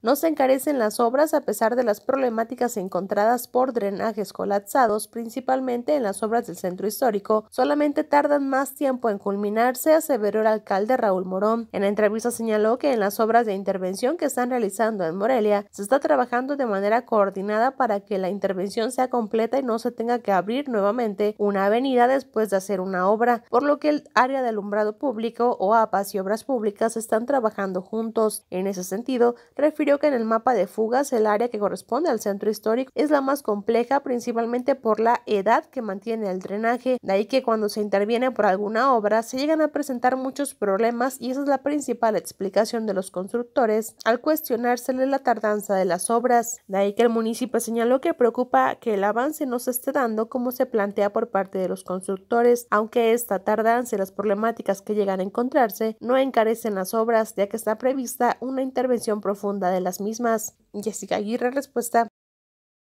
No se encarecen las obras a pesar de las problemáticas encontradas por drenajes colapsados, principalmente en las obras del centro histórico. Solamente tardan más tiempo en culminarse, aseveró el alcalde Raúl Morón. En la entrevista señaló que en las obras de intervención que están realizando en Morelia, se está trabajando de manera coordinada para que la intervención sea completa y no se tenga que abrir nuevamente una avenida después de hacer una obra, por lo que el área de alumbrado público o APAS y obras públicas están trabajando juntos. En ese sentido, refirió que en el mapa de fugas el área que corresponde al centro histórico es la más compleja principalmente por la edad que mantiene el drenaje, de ahí que cuando se interviene por alguna obra se llegan a presentar muchos problemas y esa es la principal explicación de los constructores al cuestionársele la tardanza de las obras, de ahí que el municipio señaló que preocupa que el avance no se esté dando como se plantea por parte de los constructores, aunque esta tardanza y las problemáticas que llegan a encontrarse no encarecen las obras ya que está prevista una intervención profunda las mismas. Jessica Aguirre, respuesta